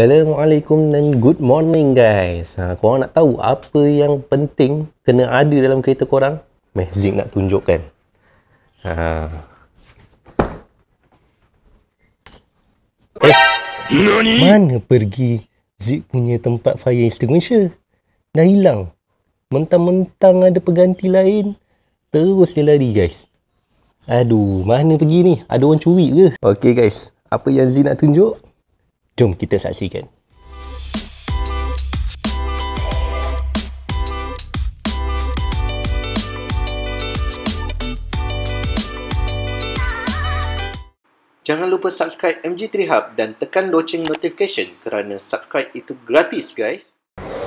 Assalamualaikum dan good morning guys. Ha, korang nak tahu apa yang penting kena ada dalam kereta korang? Meh, nak tunjukkan. Ha. Eh, Nani? mana pergi Zik punya tempat fire extinguisher? Dah hilang. Mentang-mentang ada peganti lain, terus dia lari guys. Aduh, mana pergi ni? Ada orang curi ke? Okay guys, apa yang Zik nak tunjuk? Jom kita saksikan. Jangan lupa subscribe MG3 Hub dan tekan loceng notification kerana subscribe itu gratis guys.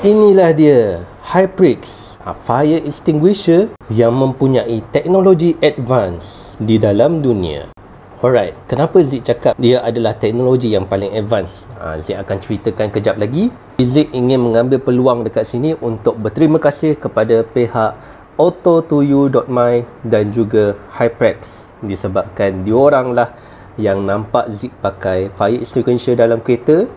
Inilah dia Hyprix Fire Extinguisher yang mempunyai teknologi advance di dalam dunia. Alright, kenapa Zik cakap dia adalah teknologi yang paling advance? Ha, Zik akan ceritakan kejap lagi. Zik ingin mengambil peluang dekat sini untuk berterima kasih kepada pihak auto2you.my dan juga Hyprex disebabkan diorang lah yang nampak Zik pakai fire extinguisher dalam kereta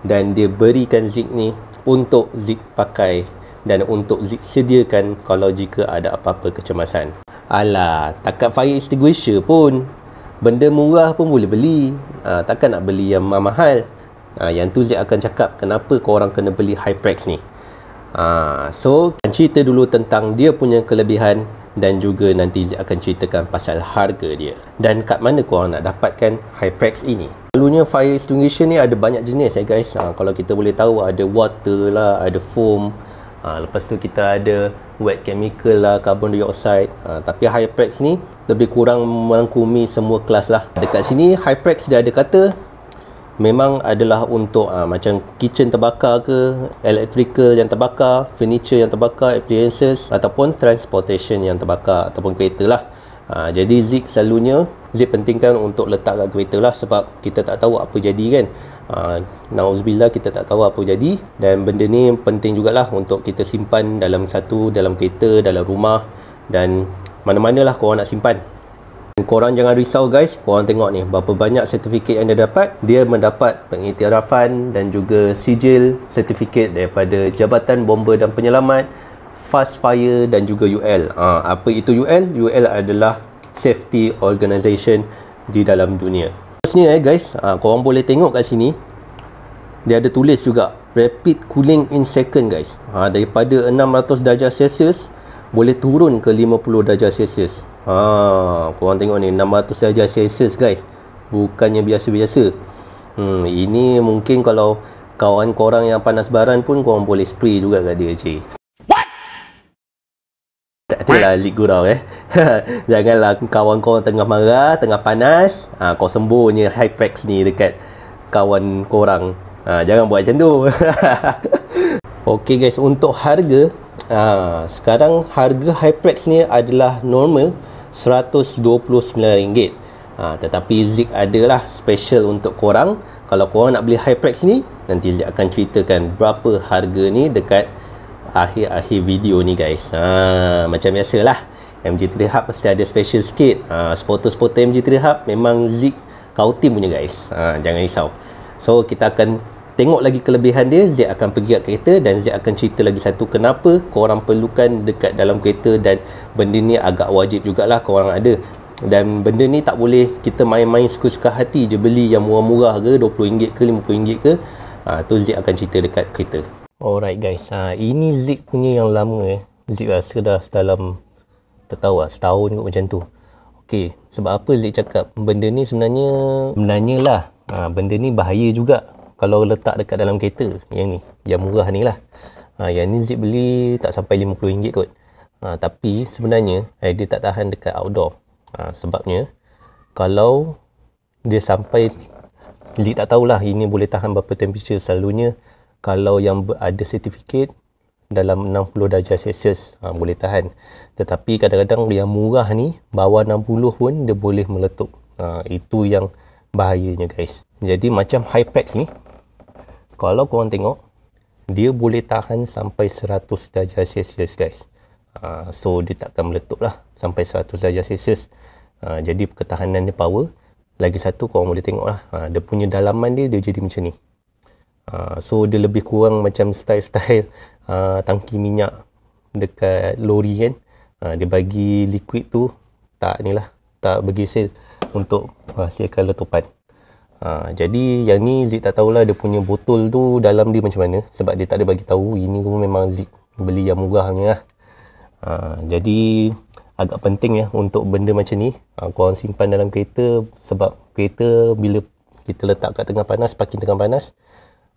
dan dia berikan Zik ni untuk Zik pakai dan untuk Zik sediakan kalau jika ada apa-apa kecemasan. Alah, takat fire extinguisher pun benda murah pun boleh beli ha, takkan nak beli yang mahal ha, yang tu Zik akan cakap kenapa kau orang kena beli Hyprex ni ha, so akan cerita dulu tentang dia punya kelebihan dan juga nanti Zik akan ceritakan pasal harga dia dan kat mana kau orang nak dapatkan Hyprex ini selalunya fire extinguisher ni ada banyak jenis eh guys ha, kalau kita boleh tahu ada water lah ada foam ha, lepas tu kita ada wet chemical lah, carbon dioxide. Uh, tapi Hyprex ni lebih kurang merangkumi semua kelas lah. Dekat sini Hyprex dia ada kata memang adalah untuk uh, macam kitchen terbakar ke, electrical yang terbakar, furniture yang terbakar, appliances ataupun transportation yang terbakar ataupun kereta lah. Ha, jadi zik selalunya zik pentingkan untuk letak kat kereta lah sebab kita tak tahu apa jadi kan Ah, nauzubillah kita tak tahu apa jadi Dan benda ni penting jugalah Untuk kita simpan dalam satu Dalam kereta, dalam rumah Dan mana mana lah korang nak simpan korang jangan risau guys korang tengok ni berapa banyak sertifikat yang dia dapat dia mendapat pengiktirafan dan juga sijil sertifikat daripada Jabatan Bomber dan Penyelamat Fast Fire dan juga UL ha, ah, apa itu UL? UL adalah Safety Organization di dalam dunia Next ni eh guys, ha, korang boleh tengok kat sini. Dia ada tulis juga rapid cooling in second guys. Ha, daripada 600 darjah Celsius boleh turun ke 50 darjah Celsius. Ha, korang tengok ni 600 darjah Celsius guys. Bukannya biasa-biasa. Hmm, ini mungkin kalau kawan korang yang panas baran pun korang boleh spray juga kat dia cik. Tak ada lah lead gurau eh. Janganlah kawan kau tengah marah, tengah panas. Ha, kau sembuhnya hypex ni dekat kawan korang. Ha, jangan buat macam tu. Okey guys, untuk harga. Ha, sekarang harga high hypex ni adalah normal RM129. Ha, tetapi Zik adalah special untuk korang. Kalau korang nak beli high hypex ni, nanti Zik akan ceritakan berapa harga ni dekat akhir-akhir video ni guys ha, macam biasalah MG3 Hub mesti ada special sikit ha, supporter-supporter MG3 Hub memang Zik kau team punya guys ha, jangan risau so kita akan tengok lagi kelebihan dia Zik akan pergi kat kereta dan Zik akan cerita lagi satu kenapa korang perlukan dekat dalam kereta dan benda ni agak wajib jugalah korang ada dan benda ni tak boleh kita main-main suka-suka hati je beli yang murah-murah ke RM20 ke RM50 ke ha, tu Zik akan cerita dekat kereta Alright guys, ha, ini Zik punya yang lama eh. Zik rasa dah dalam tak tahu lah, setahun kot macam tu. Okay, sebab apa Zik cakap? Benda ni sebenarnya, sebenarnya lah. Ha, benda ni bahaya juga kalau letak dekat dalam kereta. Yang ni, yang murah ni lah. Ha, yang ni Zik beli tak sampai RM50 kot. Ha, tapi sebenarnya, eh, dia tak tahan dekat outdoor. Ha, sebabnya, kalau dia sampai... Zik tak tahulah ini boleh tahan berapa temperature selalunya kalau yang ada sertifikat dalam 60 darjah Celsius ha, boleh tahan. Tetapi kadang-kadang yang murah ni bawah 60 pun dia boleh meletup. Ha, itu yang bahayanya guys. Jadi macam high Hypex ni kalau korang tengok dia boleh tahan sampai 100 darjah Celsius guys. Ha, so dia takkan meletup lah sampai 100 darjah Celsius. Ha, jadi ketahanan dia power. Lagi satu korang boleh tengok lah. Ha, dia punya dalaman dia dia jadi macam ni. Ah, so dia lebih kurang macam style-style uh, tangki minyak dekat lori kan. Uh, dia bagi liquid tu tak ni lah. Tak bergesel untuk hasilkan letupan. Uh, jadi yang ni Zik tak tahulah dia punya botol tu dalam dia macam mana. Sebab dia tak ada bagi tahu. Ini pun memang Zik beli yang murah ni lah. Uh, jadi agak penting ya untuk benda macam ni. Uh, korang simpan dalam kereta sebab kereta bila kita letak kat tengah panas, parking tengah panas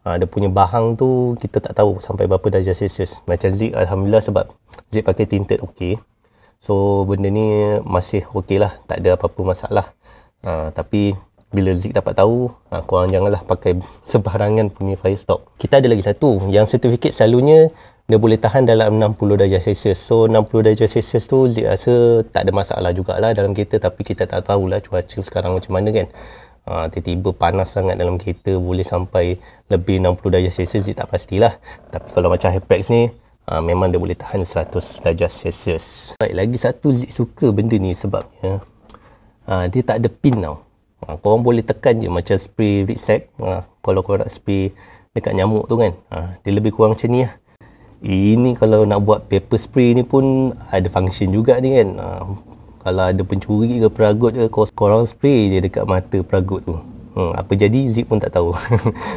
uh, dia punya bahang tu kita tak tahu sampai berapa darjah Celsius. Macam Zik Alhamdulillah sebab Zik pakai tinted okey. So benda ni masih okey lah. Tak ada apa-apa masalah. Uh, tapi bila Zik dapat tahu, uh, korang janganlah pakai sebarangan punya fire stock. Kita ada lagi satu. Yang sertifikat selalunya dia boleh tahan dalam 60 darjah Celsius. So 60 darjah Celsius tu Zik rasa tak ada masalah jugalah dalam kereta. Tapi kita tak tahulah cuaca sekarang macam mana kan. Ah, tiba-tiba panas sangat dalam kereta boleh sampai lebih 60 darjah Celsius tak pastilah tapi kalau macam Hypex ni Ha, memang dia boleh tahan 100 darjah Celsius. Baik, lagi satu Zik suka benda ni sebabnya ha, dia tak ada pin tau. Ha, korang boleh tekan je macam spray Ritzac. Ha, kalau korang nak spray dekat nyamuk tu kan. Ha, dia lebih kurang macam ni lah. Ini kalau nak buat paper spray ni pun ada function juga ni kan. Ha, kalau ada pencuri ke peragut ke korang spray je dekat mata peragut tu hmm, apa jadi Zip pun tak tahu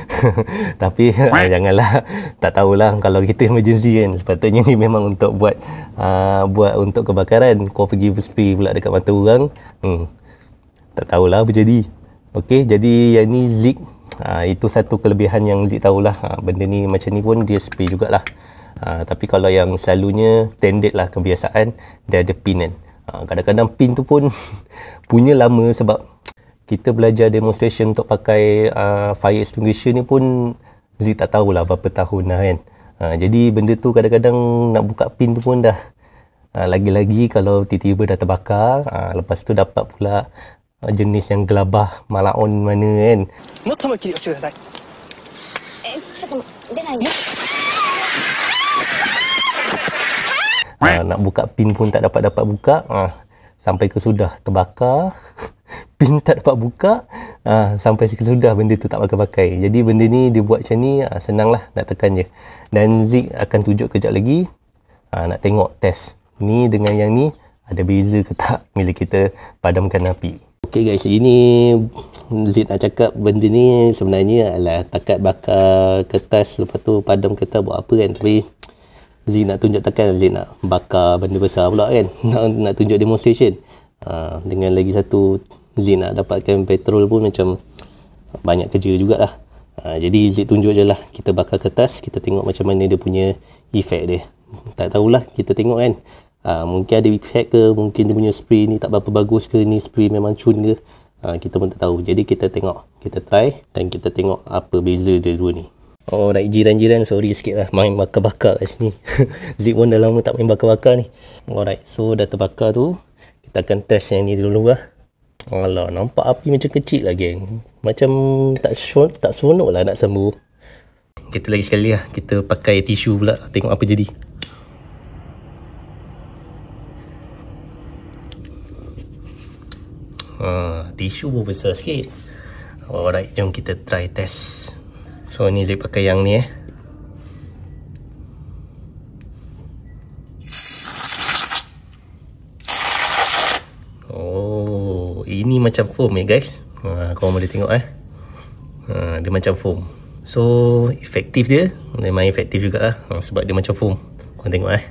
tapi uh, janganlah tak tahulah kalau kita emergency kan sepatutnya ni memang untuk buat uh, buat untuk kebakaran kau pergi spray pula dekat mata orang hmm, tak tahulah apa jadi Okey, jadi yang ni Zik ha, ah, itu satu kelebihan yang Zik tahulah ha, benda ni macam ni pun dia spray jugalah ha, tapi kalau yang selalunya tended lah kebiasaan dia ada pinan Ha, kadang-kadang pin tu pun punya lama sebab kita belajar demonstration untuk pakai uh, fire extinguisher ni pun Zik tak tahulah berapa tahun dah kan. Uh, jadi benda tu kadang-kadang nak buka pin tu pun dah uh, lagi-lagi kalau tiba-tiba dah terbakar. Uh, lepas tu dapat pula uh, jenis yang gelabah malaon mana kan. Not sama kiri usul saya. Eh, cakap. Dia nak. uh, nak buka pin pun tak dapat dapat buka uh, sampai ke sudah terbakar pin tak dapat buka uh, sampai ke sudah benda tu tak pakai pakai jadi benda ni dia buat macam ni uh, senanglah nak tekan je dan Zik akan tunjuk kejap lagi uh, nak tengok test ni dengan yang ni ada beza ke tak bila kita padamkan api Okay guys, ini Zid nak cakap benda ni sebenarnya adalah takat bakar kertas lepas tu padam kertas buat apa kan tapi Zik nak tunjuk tekan Zik nak bakar benda besar pula kan nak, nak tunjuk demonstration uh, dengan lagi satu Zik nak dapatkan petrol pun macam banyak kerja jugalah uh, jadi Zik tunjuk je lah kita bakar kertas kita tengok macam mana dia punya efek dia tak tahulah kita tengok kan uh, mungkin ada efek ke mungkin dia punya spray ni tak berapa bagus ke ni spray memang cun ke uh, kita pun tak tahu jadi kita tengok kita try dan kita tengok apa beza dia dua ni Oh, like jiran-jiran, sorry sikit lah main bakar-bakar kat sini. Zip pun dah lama tak main bakar-bakar ni. Alright, so dah terbakar tu. Kita akan test yang ni dulu lah. Alah, nampak api macam kecil lah geng. Macam tak tak seronok lah nak sambung. Kita lagi sekali lah. Kita pakai tisu pula. Tengok apa jadi. Ah, tisu pun besar sikit. Alright, jom kita try test. So ni dia pakai yang ni eh. Oh, ini macam foam ya eh, guys. Ha ah, kau boleh tengok eh. Ha dia macam foam. So efektif dia, memang efektif jugaklah ha, ah, sebab dia macam foam. Kau tengok eh.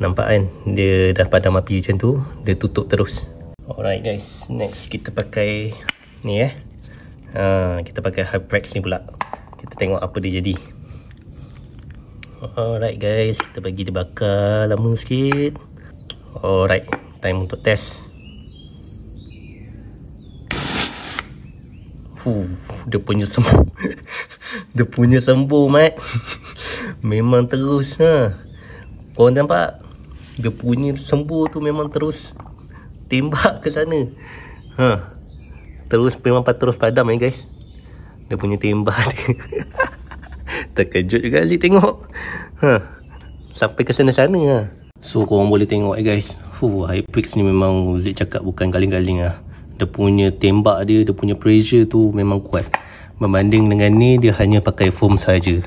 Nampak kan dia dah padam api macam tu, dia tutup terus. Alright guys, next kita pakai ni eh. Ha kita pakai Hyprex ni pula tengok apa dia jadi Alright guys Kita bagi dia bakar lama sikit Alright Time untuk test Fuh, Dia punya sembuh Dia punya sembuh mat Memang terus ha. Korang nampak Dia punya sembuh tu memang terus Tembak ke sana ha. Terus memang terus padam eh guys dia punya tembak, dia Terkejut juga Aziz tengok huh. Ha. Sampai ke sana-sana lah So korang boleh tengok eh guys High peaks ni memang Aziz cakap bukan galing-galing lah Dia punya tembak dia Dia punya pressure tu memang kuat Membanding dengan ni Dia hanya pakai foam sahaja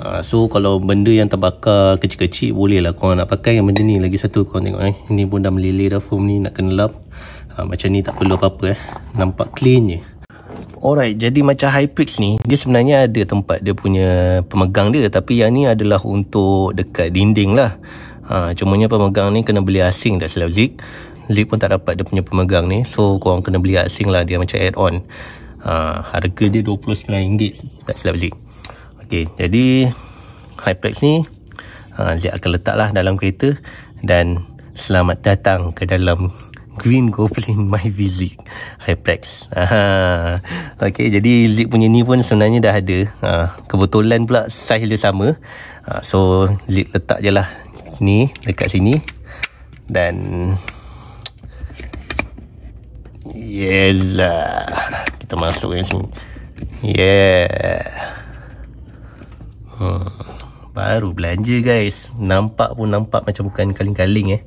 uh, ha, So kalau benda yang terbakar Kecil-kecil boleh lah korang nak pakai Yang benda ni lagi satu korang tengok eh Ini pun dah meleleh dah foam ni Nak kena lap uh, Macam ni tak perlu apa-apa eh Nampak clean je Alright, jadi macam Hyprix ni, dia sebenarnya ada tempat dia punya pemegang dia tapi yang ni adalah untuk dekat dinding lah. Ha, cumanya pemegang ni kena beli asing tak silap Zik. Zik pun tak dapat dia punya pemegang ni. So, korang kena beli asing lah dia macam add-on. Ha, harga dia RM29 tak silap Zik. Okay, jadi Hyprix ni ha, Zik akan letak lah dalam kereta dan selamat datang ke dalam Green Goblin My Vizik, Hyperx Aha. Okay jadi Zip punya ni pun sebenarnya dah ada ha. Kebetulan pula size dia sama ha. So Zip letak je lah Ni dekat sini Dan Yelah Kita masuk ke sini Yeah hmm. Baru belanja guys Nampak pun nampak macam bukan kaling-kaling eh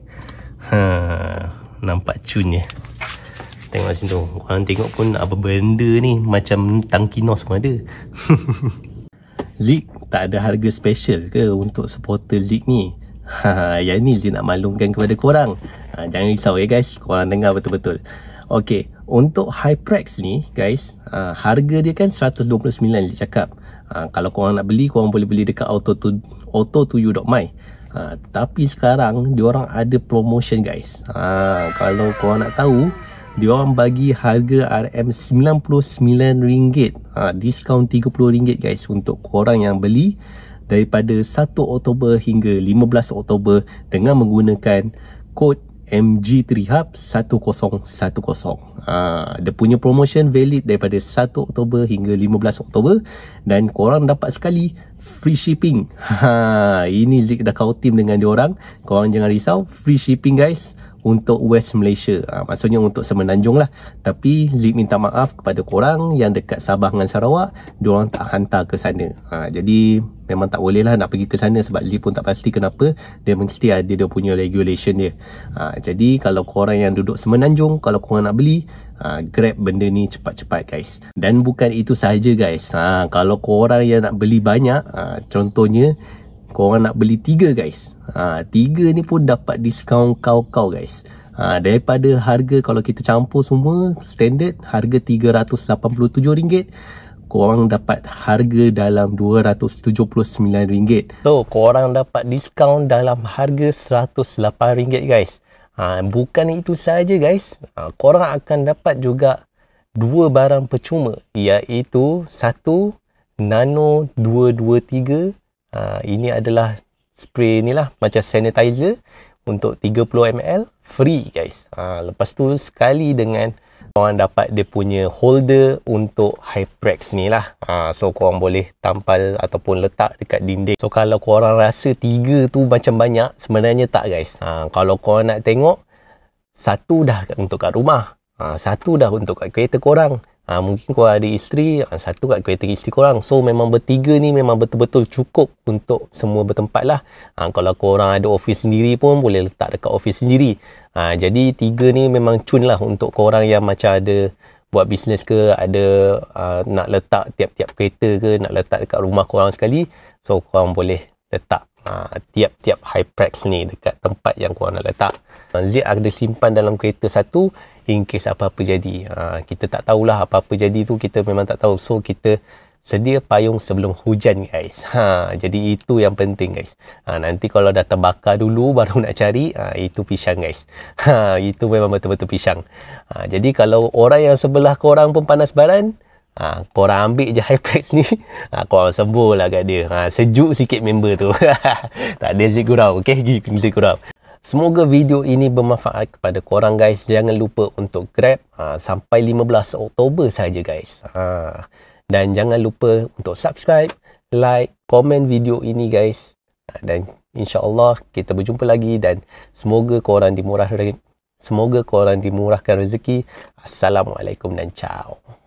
Hmm nampak cunnya tengok macam tu korang tengok pun apa benda ni macam tangki nos pun ada Zik tak ada harga special ke untuk supporter Zik ni ha, yang ni je nak malumkan kepada korang ha, jangan risau ya eh, guys korang dengar betul-betul ok untuk Hyprex ni guys ha, harga dia kan RM129 dia cakap ha, kalau korang nak beli korang boleh beli dekat auto auto2u.my To auto ha, tapi sekarang dia orang ada promotion guys ha, kalau kau nak tahu dia diorang bagi harga RM99 ha, discount RM30 guys untuk kau orang yang beli daripada 1 Oktober hingga 15 Oktober dengan menggunakan kod MG3HUB1010 ha, dia punya promotion valid daripada 1 Oktober hingga 15 Oktober dan kau orang dapat sekali free shipping. Ha, ini Zik dah kau team dengan dia orang. Korang jangan risau, free shipping guys untuk West Malaysia. Ha, maksudnya untuk Semenanjung lah. Tapi Zip minta maaf kepada korang yang dekat Sabah dengan Sarawak, diorang tak hantar ke sana. Ha, jadi memang tak boleh lah nak pergi ke sana sebab Zip pun tak pasti kenapa dia mesti ada dia punya regulation dia. Ha, jadi kalau korang yang duduk Semenanjung, kalau korang nak beli, Ha, grab benda ni cepat-cepat guys Dan bukan itu sahaja guys ha, Kalau korang yang nak beli banyak ha, Contohnya korang nak beli tiga guys. Ha 3 ni pun dapat diskaun kau-kau guys. Ha daripada harga kalau kita campur semua standard harga RM387 korang dapat harga dalam RM279. So korang dapat diskaun dalam harga RM108 guys. Ha bukan itu saja guys. Ha, korang akan dapat juga dua barang percuma iaitu satu Nano Ah, ini adalah spray ni lah macam sanitizer untuk 30ml free guys. Ha, lepas tu sekali dengan korang dapat dia punya holder untuk high Hyprex ni lah. Ha, ah, so korang boleh tampal ataupun letak dekat dinding. So kalau korang rasa tiga tu macam banyak sebenarnya tak guys. Ha, kalau korang nak tengok satu dah untuk kat rumah. Ha, satu dah untuk kat kereta korang. Ha, mungkin kau ada isteri, ah, satu kat kereta isteri korang. So, memang bertiga ni memang betul-betul cukup untuk semua bertempat lah. Ha, kalau kau orang ada office sendiri pun, boleh letak dekat office sendiri. Ha, jadi, tiga ni memang cun lah untuk kau orang yang macam ada buat bisnes ke, ada ha, nak letak tiap-tiap kereta ke, nak letak dekat rumah kau orang sekali. So, kau orang boleh letak ha, tiap-tiap Hyprex ni dekat tempat yang korang nak letak. Ha, ada simpan dalam kereta satu, in case apa-apa jadi. Ha, kita tak tahulah apa-apa jadi tu kita memang tak tahu. So kita sedia payung sebelum hujan guys. Ha, jadi itu yang penting guys. Ha, nanti kalau dah terbakar dulu baru nak cari, ha, itu pisang guys. Ha, itu memang betul-betul pisang. Ha, jadi kalau orang yang sebelah korang pun panas badan, ha, korang ambil je high pack ni, ha, korang sembuh lah kat dia. Ha, sejuk sikit member tu. tak ada zik gurau. Okay, zik gurau. Semoga video ini bermanfaat kepada korang guys. Jangan lupa untuk grab uh, sampai 15 Oktober saja guys. Uh, dan jangan lupa untuk subscribe, like, komen video ini guys. Uh, dan Allah kita berjumpa lagi dan semoga korang dimurahkan Semoga korang dimurahkan rezeki. Assalamualaikum dan ciao.